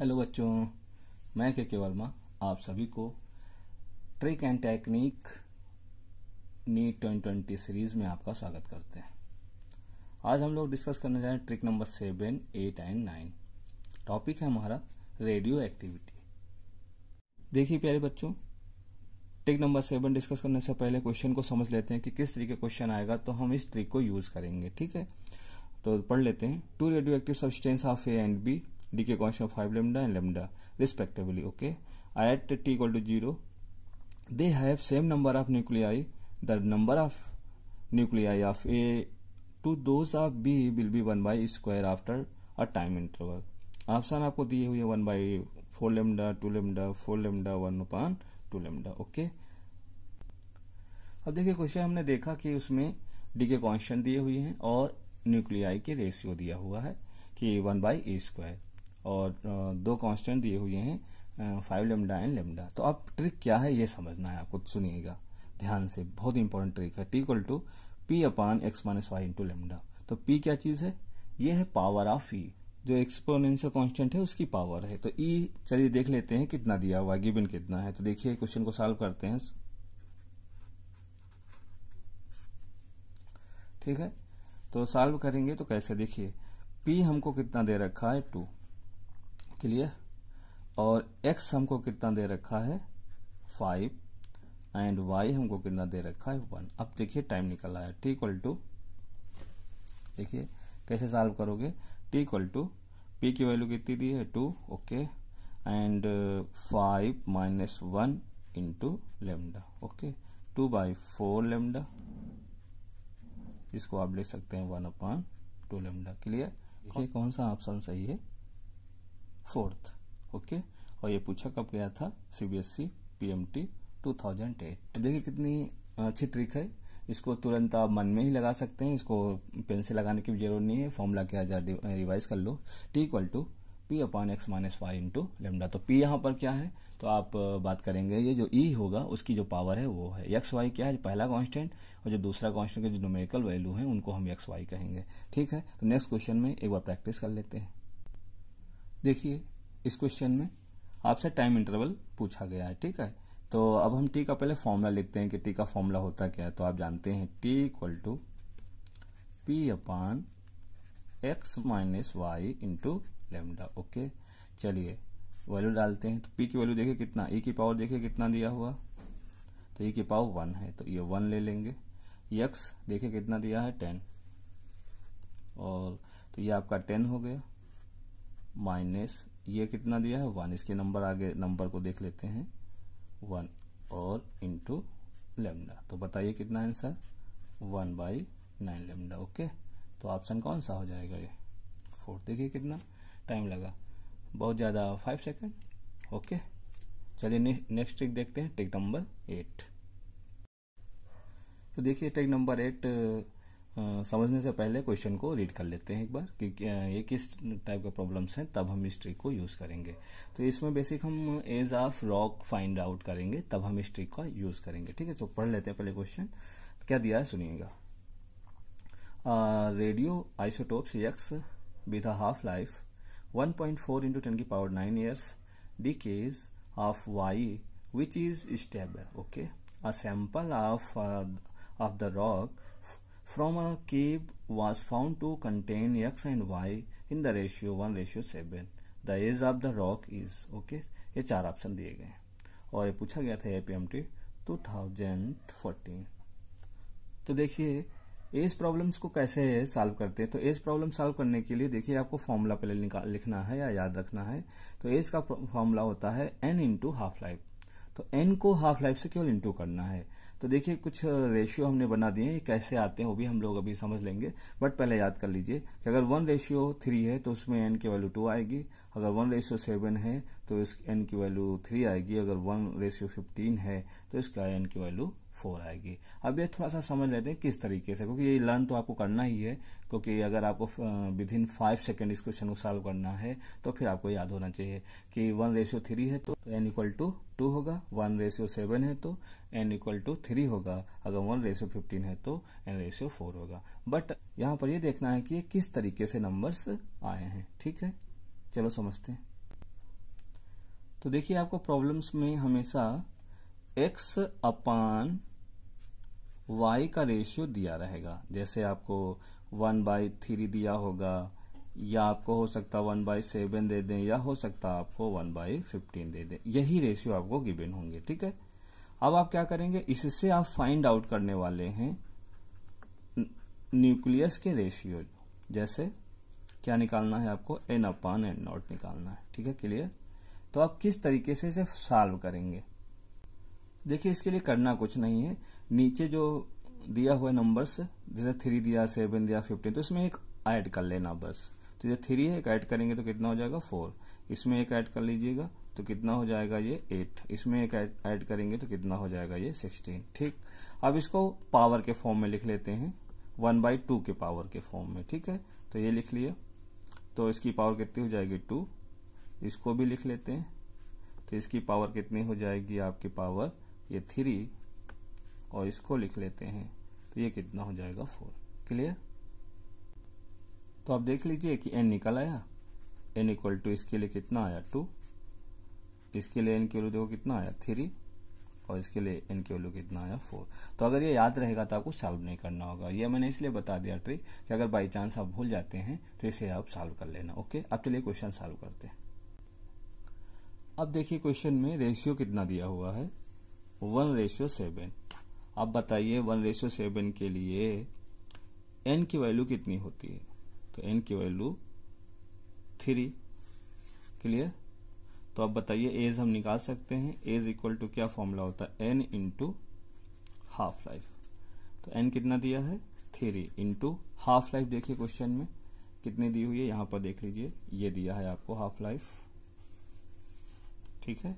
hello बच्चों मैं के के वर्मा आप सभी को trick and technique NEET twenty twenty series में आपका स्वागत करते हैं आज हम लोग डिस्कस करने जा रहे हैं trick number seven eight and nine topic है हमारा रेडियो एक्टिविटी देखिए प्यारे बच्चों ट्रिक नंबर सेवन डिस्कस करने से पहले क्वेश्चन को समझ लेते हैं कि किस तरीके क्वेश्चन आएगा तो हम इस ट्रिक को यूज करेंगे ठीक है तो पढ़ लेते हैं two radio active substance of A and B decay question five lambda and lambda respectively okay I at T equal to zero they have same number of nuclei the number of nuclei of A to दो B will be one by square after a time interval option आपको दिए हुए one by four lambda two lambda four lambda one upon two lambda okay अब देखिए question हमने देखा कि उसमें डीके क्वेश्चन दिए हुए हैं और न्यूक्लियाई के रेशियो दिया हुआ है कि वन बाई ए स्क्वायर और दो कांस्टेंट दिए हुए हैं फाइव लेमडा एंड लेमडा तो अब ट्रिक क्या है ये समझना है आपको सुनिएगा ध्यान से बहुत इंपॉर्टेंट ट्रिक है T equal to P upon X minus Y into lambda तो पी क्या चीज है ये है पावर ऑफ ई जो एक्सपोनेंशियल कांस्टेंट है उसकी पावर है तो ई e, चलिए देख लेते हैं कितना दिया हुआ गिवन कितना है तो देखिए क्वेश्चन को सॉल्व करते हैं ठीक है तो सॉल्व करेंगे तो कैसे देखिए पी हमको कितना दे रखा है टू क्लियर और x हमको कितना दे रखा है फाइव एंड y हमको कितना दे रखा है वन अब देखिए टाइम निकल है टी इक्वल टू देखिए कैसे सॉल्व करोगे टी इक्वल टू पी की वैल्यू कितनी दी है two okay and five minus one into lambda okay two by four lambda इसको आप ले सकते हैं one upon two lambda clear देखिए कौन सा ऑप्शन सही है फोर्थ ओके और ये पूछा कब गया था सीबीएसई पीएमटी 2008 देखिए कितनी अच्छी ट्रिक है इसको तुरंत आप मन में ही लगा सकते हैं इसको पेन से लगाने की जरूरत नहीं है फॉर्मूला के हजार रिवाइज कर लो T equal to P upon X minus Y into lambda तो पी यहाँ पर क्या है तो आप बात करेंगे ये जो ई e होगा उसकी जो पावर है वो है एक्स वाई क्या है पहला कांस्टेंट और जो दूसरा कांस्टेंट के जो न्यूमेरिकल वैल्यू है उनको हम एक्स वाई कहेंगे ठीक है तो नेक्स्ट क्वेश्चन में एक बार प्रैक्टिस कर लेते हैं देखिए इस क्वेश्चन में आपसे टाइम इंटरवल पूछा गया है ठीक है तो अब हम टी का पहले फॉर्मूला लिखते हैं कि टी का फॉर्मूला होता क्या है तो आप जानते हैं T equal to P upon X minus Y into lambda okay चलिए वैल्यू डालते हैं तो पी की वैल्यू देखिए कितना ए e की पावर देखिए कितना दिया हुआ तो ए e की पावर वन है तो ये वन ले लेंगे एक्स देखिए कितना दिया है टेन और तो ये आपका टेन हो गया माइनस ये कितना दिया है वन इसके नंबर आगे नंबर को देख लेते हैं वन और इंटू लेमडा तो बताइए कितना answer one by nine lambda okay तो ऑप्शन कौन सा हो जाएगा ये फोर्थ देखिए कितना टाइम लगा बहुत ज़्यादा फाइव सेकेंड ओके चलिए ने, नेक्स्ट ट्रिक देखते हैं ट्रिक नंबर एट तो देखिए ट्रिक नंबर एट समझने से पहले क्वेश्चन को रीड कर लेते हैं एक बार कि ये किस टाइप का प्रॉब्लम्स हैं तब हम इस ट्रिक को यूज़ करेंगे तो इसमें बेसिक हम age of rock find out करेंगे तब हम इस ट्रिक का यूज़ करेंगे ठीक है तो पढ़ लेते हैं पहले क्वेश्चन क्या दिया है सुनिएगा radio isotopes X with half life one point four into ten की power nine years decays of Y which is stable okay a sample of of the rock from a cave was found to contain x and y in the ratio 1 ratio 7 the age of the rock is okay ये चार option दिए गए और ये पूछा गया था एपीएमटी 2014 तो देखिए एज प्रॉब्लम्स को कैसे सॉल्व करते हैं तो एज प्रॉब्लम सॉल्व करने के लिए देखिए आपको फॉर्मूला पहले लिखना है या याद रखना है तो एज का फॉर्मूला होता है एन इंटू हाफ लाइफ तो एन को हाफ लाइफ से केवल इंटू करना है तो देखिए कुछ रेशियो हमने बना दिए हैं कैसे आते हैं वो भी हम लोग अभी समझ लेंगे बट पहले याद कर लीजिए कि अगर वन रेशियो थ्री है तो उसमें एन की वैल्यू टू आएगी अगर वन रेशियो सेवन है तो इस एन की वैल्यू थ्री आएगी अगर वन रेशियो फिफ्टीन है तो इसका एन की वैल्यू फोर आएगी अब ये थोड़ा सा समझ लेते हैं किस तरीके से क्योंकि ये लर्न तो आपको करना ही है क्योंकि अगर आपको विद इन फाइव सेकेंड इस क्वेश्चन को सॉल्व करना है तो फिर आपको याद होना चाहिए कि वन रेशियो थ्री है तो एन इक्वल टू टू होगा वन रेशियो सेवन है तो एन इक्वल टू थ्री होगा अगर वन रेशियो फिफ्टीन है तो एन रेशियो फोर होगा बट यहाँ पर ये देखना है कि ये किस तरीके से नंबर्स आए हैं ठीक है चलो समझते हैं तो देखिए आपको प्रॉब्लम्स में हमेशा एक्स अपान वाई का रेशियो दिया रहेगा जैसे आपको वन बाई थ्री दिया होगा या आपको हो सकता वन बाई सेवन दे दें या हो सकता आपको वन बाई फिफ्टीन दे दें यही रेशियो आपको गिवन होंगे ठीक है अब आप क्या करेंगे इससे आप फाइंड आउट करने वाले हैं न्यूक्लियस के रेशियो जैसे क्या निकालना है आपको एन अपान एन नॉट निकालना है ठीक है क्लियर तो आप किस तरीके से इसे सॉल्व करेंगे देखिए इसके लिए करना कुछ नहीं है नीचे जो दिया हुआ नंबर्स जैसे थ्री दिया सेवन दिया फिफ्टीन तो इसमें एक ऐड कर लेना बस तो ये थ्री है एक ऐड करेंगे तो कितना हो जाएगा फोर इसमें एक ऐड कर लीजिएगा तो कितना हो जाएगा ये एट इसमें एक ऐड करेंगे तो कितना हो जाएगा ये सिक्सटीन ठीक अब इसको पावर के फॉर्म में लिख लेते हैं वन बाई टू के पावर के फॉर्म में ठीक है तो ये लिख लिया तो इसकी पावर कितनी हो जाएगी टू इसको भी लिख लेते हैं तो इसकी पावर कितनी हो जाएगी आपकी पावर ये थ्री और इसको लिख लेते हैं तो ये कितना हो जाएगा फोर क्लियर तो आप देख लीजिए कि एन निकल आया एन इक्वल टू इसके लिए कितना आया टू इसके लिए एन के वैल्यू देखो कितना आया थ्री और इसके लिए एन के वैल्यू कितना आया फोर तो अगर ये याद रहेगा तो आपको सॉल्व नहीं करना होगा ये मैंने इसलिए बता दिया ट्रिक कि अगर बाई चांस आप भूल जाते हैं तो इसे आप सॉल्व कर लेना ओके अब चलिए क्वेश्चन सॉल्व करते हैं अब देखिए क्वेश्चन में रेशियो कितना दिया हुआ है वन रेशियो सेवन अब बताइए वन रेशियो सेवन के लिए एन की वैल्यू कितनी होती है तो एन की वैल्यू थ्री क्लियर तो अब बताइए एज हम निकाल सकते हैं एज इक्वल टू क्या फॉर्मूला होता है एन इंटू हाफ लाइफ तो एन कितना दिया है थ्री इंटू हाफ लाइफ देखिए क्वेश्चन में कितनी दी हुई है यहां पर देख लीजिए ये दिया है आपको हाफ लाइफ ठीक है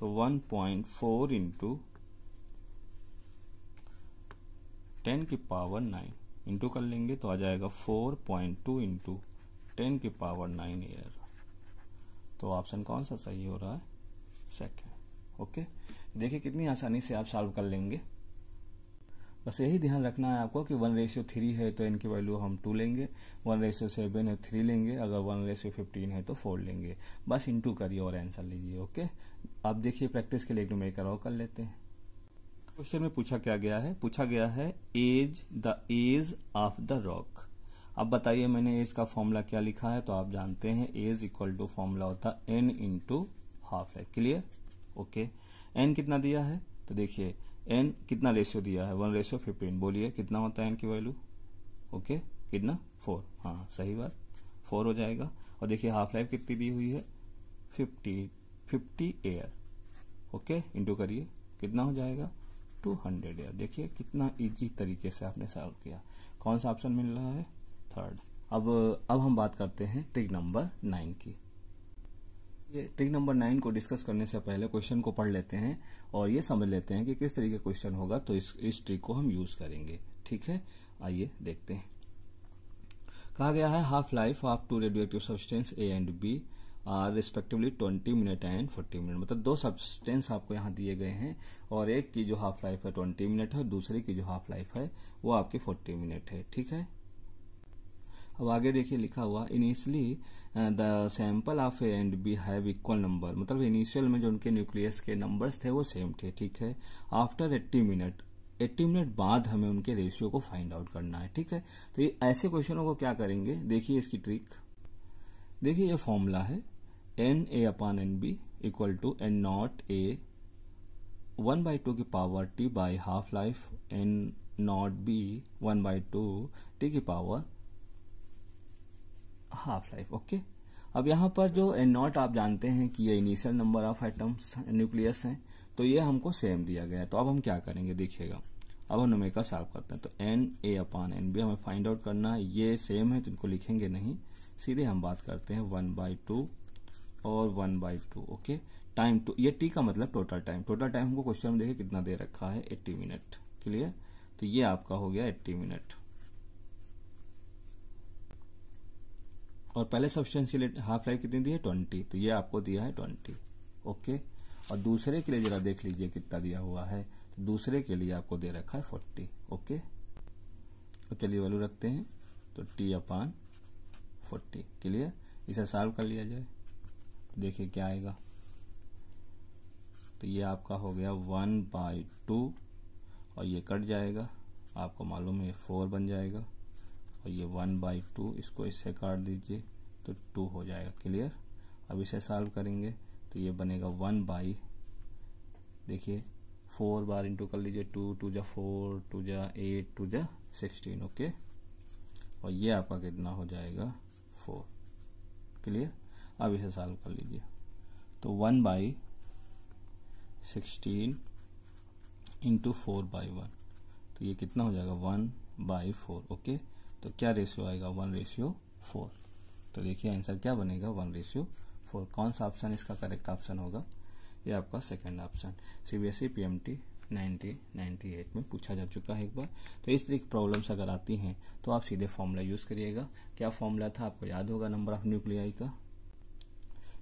तो 1.4 पॉइंट फोर इंटू टेन की पावर नाइन इंटू कर लेंगे तो आ जाएगा 4.2 पॉइंट टू इंटू टेन की पावर नाइन ईयर तो ऑप्शन कौन सा सही हो रहा है सेकेंड ओके देखिए कितनी आसानी से आप सॉल्व कर लेंगे बस यही ध्यान रखना है आपको कि वन रेशियो थ्री है तो इनकी वैल्यू हम टू लेंगे वन रेशियो सेवन है थ्री लेंगे अगर वन रेशियो फिफ्टीन है तो फोर लेंगे बस इन टू करिए और आंसर लीजिए ओके आप देखिए प्रैक्टिस के लिए एक न्यूमेरिकल और कर लेते हैं क्वेश्चन में पूछा क्या गया है पूछा गया है age the age of the rock अब बताइए मैंने एज का फॉर्मूला क्या लिखा है तो आप जानते हैं एज इक्वल टू फॉर्मूला होता है एन इंटू हाफ है क्लियर ओके एन कितना दिया है तो देखिए एन कितना रेशियो दिया है वन रेशियो फिफ्टीन बोलिए कितना होता है एन की वैल्यू ओके कितना फोर हाँ सही बात फोर हो जाएगा और देखिए हाफ लाइफ कितनी दी हुई है fifty fifty year okay into करिए कितना हो जाएगा टू हंड्रेड एयर देखिए कितना इजी तरीके से आपने सॉल्व किया कौन सा ऑप्शन मिल रहा है थर्ड अब अब हम बात करते हैं ट्रिक नंबर नाइन की ट्रिक नंबर नाइन को डिस्कस करने से पहले क्वेश्चन को पढ़ लेते हैं और ये समझ लेते हैं कि किस तरीके क्वेश्चन होगा तो इस इस ट्रिक को हम यूज करेंगे ठीक है आइए देखते हैं कहा गया है half life of two radio active substance A and B are respectively twenty minute and forty minute मतलब दो सब्सटेंस आपको यहाँ दिए गए हैं और एक की जो हाफ लाइफ है ट्वेंटी मिनट है दूसरे की जो हाफ लाइफ है वो आपकी फोर्टी मिनट है ठीक है अब आगे देखिए लिखा हुआ initially the sample of A and B have equal number मतलब इनिशियल में जो उनके न्यूक्लियस के नंबर्स थे वो सेम थे ठीक है आफ्टर एट्टी मिनट 80 मिनट बाद हमें उनके रेशियो को फाइंड आउट करना है ठीक है तो ये ऐसे क्वेश्चनों को क्या करेंगे देखिए इसकी ट्रिक देखिए ये फॉर्मूला है n A upon n B equal to n naught A one by two की power T by half life n naught B one by two T की पावर हाफ लाइफ ओके अब यहाँ पर जो N not आप जानते हैं कि ये initial number of atoms nucleus हैं तो ये हमको सेम दिया गया है तो अब हम क्या करेंगे देखिएगा अब हम नोमेका साफ करते हैं तो n A upon n B हमें फाइंड आउट करना है ये सेम है तो इनको लिखेंगे नहीं सीधे हम बात करते हैं वन बाई टू और one by two okay time two ये टी का मतलब टोटल टाइम टोटल टाइम हमको क्वेश्चन में देखे कितना दे रखा है एट्टी मिनट क्लियर तो ये आपका हो गया एट्टी मिनट और पहले सब्सटेंशियल हाफ लाइफ कितनी दी है ट्वेंटी तो ये आपको दिया है ट्वेंटी ओके और दूसरे के लिए जरा देख लीजिए कितना दिया हुआ है तो दूसरे के लिए आपको दे रखा है फोर्टी ओके तो चलिए वैल्यू रखते हैं तो टी अपान फोर्टी क्लियर इसे सॉल्व कर लिया जाए तो देखिए क्या आएगा तो ये आपका हो गया वन बाई टू और ये कट जाएगा आपको मालूम है फोर बन जाएगा और तो ये वन बाई टू इसको इससे काट दीजिए तो टू हो जाएगा क्लियर अब इसे सॉल्व करेंगे तो ये बनेगा वन बाई देखिए फोर बार इंटू कर लीजिए टू टू जा फोर टू जा एट टू जा सिक्सटीन ओके और ये आपका कितना हो जाएगा फोर क्लियर अब इसे सॉल्व कर लीजिए तो one by sixteen into four by one तो ये कितना हो जाएगा वन बाई फोर ओके तो क्या रेशियो आएगा वन रेशियो फोर तो देखिए आंसर क्या बनेगा वन रेशियो फोर कौन सा ऑप्शन इसका करेक्ट ऑप्शन होगा ये आपका second option C B S E P M T nineteen eight में पूछा जा चुका है एक बार तो इस तरह की प्रॉब्लम्स अगर आती हैं तो आप सीधे फॉर्मूला यूज़ करिएगा क्या फॉर्मूला था आपको याद होगा नंबर ऑफ न्यूक्लियाई का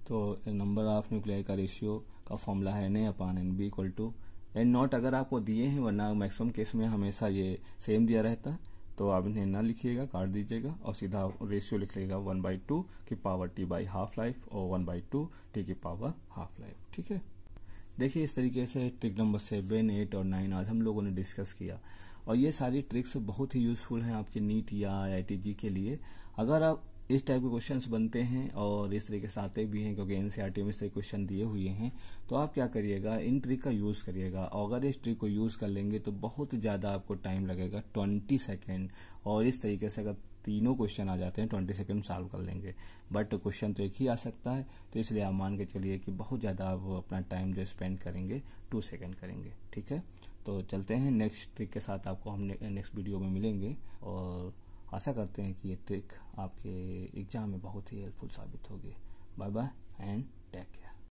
तो नंबर ऑफ न्यूक्लियाई का रेशियो का फॉर्मूला है n A upon n B equal to n naught अगर आपको दिए हैं वरना मैक्सिमम केस में हमेशा ये सेम दिया रहता है तो आप इन्हें ना लिखिएगा काट दीजिएगा और सीधा रेशियो लिख लेगा वन बाई टू की power T by half life और वन बाई टू टी की पावर हाफ लाइफ ठीक है देखिए इस तरीके से ट्रिक नंबर सेवन एट और नाइन आज हम लोगों ने डिस्कस किया और ये सारी ट्रिक्स बहुत ही यूजफुल हैं आपके नीट या आई के लिए अगर आप इस टाइप के क्वेश्चन बनते हैं और इस तरीके से आते भी हैं क्योंकि एनसीईआरटी e में इस तरह क्वेश्चन दिए हुए हैं तो आप क्या करिएगा इन ट्रिक का यूज करिएगा अगर इस ट्रिक को यूज कर लेंगे तो बहुत ज्यादा आपको टाइम लगेगा ट्वेंटी सेकेंड और इस तरीके से अगर तीनों क्वेश्चन आ जाते हैं ट्वेंटी सेकेंड सॉल्व कर लेंगे बट क्वेश्चन तो एक ही आ सकता है तो इसलिए आप मान के चलिए कि बहुत ज़्यादा आप अपना टाइम जो स्पेंड करेंगे टू सेकेंड करेंगे ठीक है तो चलते हैं नेक्स्ट ट्रिक के साथ आपको हम नेक्स्ट वीडियो में मिलेंगे और आशा करते हैं कि ये ट्रिक आपके एग्ज़ाम में बहुत ही हेल्पफुल साबित होगी bye bye and take care